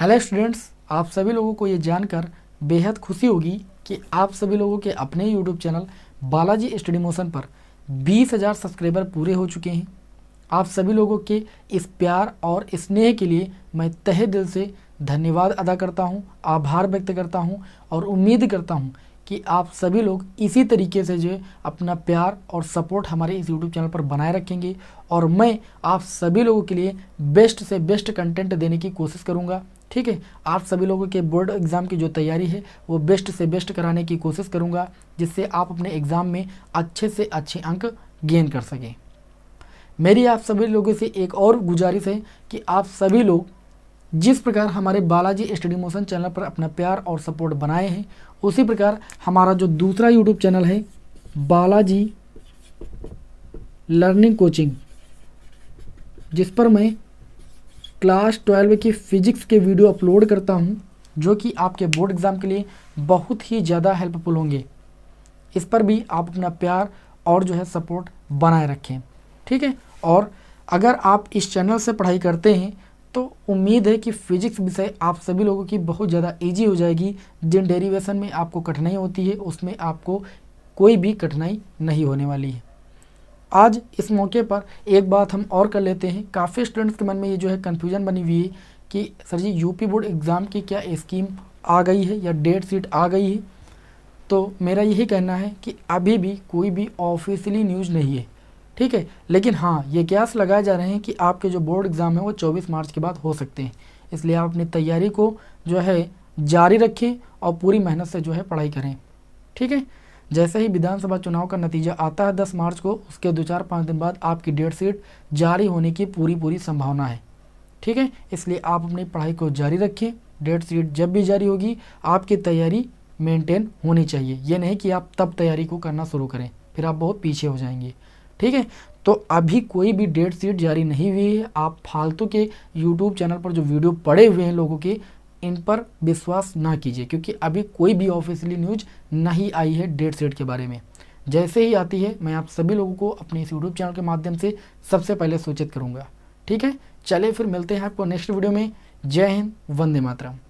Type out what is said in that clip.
hello students आप सभी लोगों को ये जानकर बेहद खुशी होगी कि आप सभी लोगों के अपने YouTube channel Balaji study motion पर बीस हज़ार सब्सक्राइबर पूरे हो चुके हैं आप सभी लोगों के इस प्यार और स्नेह के लिए मैं तहे दिल से धन्यवाद अदा करता हूं, आभार व्यक्त करता हूं और उम्मीद करता हूं कि आप सभी लोग इसी तरीके से जो अपना प्यार और सपोर्ट हमारे इस यूट्यूब चैनल पर बनाए रखेंगे और मैं आप सभी लोगों के लिए बेस्ट से बेस्ट कंटेंट देने की कोशिश करूँगा ठीक है आप सभी लोगों के बोर्ड एग्ज़ाम की जो तैयारी है वो बेस्ट से बेस्ट कराने की कोशिश करूँगा जिससे आप अपने एग्ज़ाम में अच्छे से अच्छे अंक गेन कर सकें मेरी आप सभी लोगों से एक और गुजारिश है कि आप सभी लोग जिस प्रकार हमारे बालाजी स्टडी मोशन चैनल पर अपना प्यार और सपोर्ट बनाए हैं उसी प्रकार हमारा जो दूसरा यूट्यूब चैनल है बालाजी लर्निंग कोचिंग जिस पर मैं क्लास ट्वेल्व की फ़िज़िक्स के वीडियो अपलोड करता हूँ जो कि आपके बोर्ड एग्ज़ाम के लिए बहुत ही ज़्यादा हेल्पफुल होंगे इस पर भी आप अपना प्यार और जो है सपोर्ट बनाए रखें ठीक है और अगर आप इस चैनल से पढ़ाई करते हैं तो उम्मीद है कि फिजिक्स विषय आप सभी लोगों की बहुत ज़्यादा इजी हो जाएगी जिन डेरिवेशन में आपको कठिनाई होती है उसमें आपको कोई भी कठिनाई नहीं होने वाली है आज इस मौके पर एक बात हम और कर लेते हैं काफ़ी स्टूडेंट्स के मन में ये जो है कन्फ्यूजन बनी हुई है कि sir ji UP board exam की क्या स्कीम आ गई है या डेट सीट आ गई है तो मेरा यही कहना है कि अभी भी कोई भी ऑफिशियली न्यूज़ नहीं है ठीक है लेकिन हाँ ये क्यास लगाए जा रहे हैं कि आपके जो बोर्ड एग्ज़ाम है वो 24 मार्च के बाद हो सकते हैं इसलिए आप अपनी तैयारी को जो है जारी रखें और पूरी मेहनत से जो है पढ़ाई करें ठीक है जैसे ही विधानसभा चुनाव का नतीजा आता है दस मार्च को उसके दो चार पाँच दिन बाद आपकी डेट शीट जारी होने की पूरी पूरी संभावना है ठीक है इसलिए आप अपनी पढ़ाई को जारी रखें डेट शीट जब भी जारी होगी आपकी तैयारी मेंटेन होनी चाहिए ये नहीं कि आप तब तैयारी को करना शुरू करें फिर आप बहुत पीछे हो जाएंगे ठीक है तो अभी कोई भी डेट शीट जारी नहीं हुई है आप फालतू के यूट्यूब चैनल पर जो वीडियो पड़े हुए हैं लोगों के इन पर विश्वास ना कीजिए क्योंकि अभी कोई भी ऑफिशियली न्यूज नहीं आई है डेट सेट के बारे में जैसे ही आती है मैं आप सभी लोगों को अपने इस यूट्यूब चैनल के माध्यम से सबसे पहले सूचित करूँगा ठीक है चले फिर मिलते हैं आपको नेक्स्ट वीडियो में जय हिंद वंदे मातरम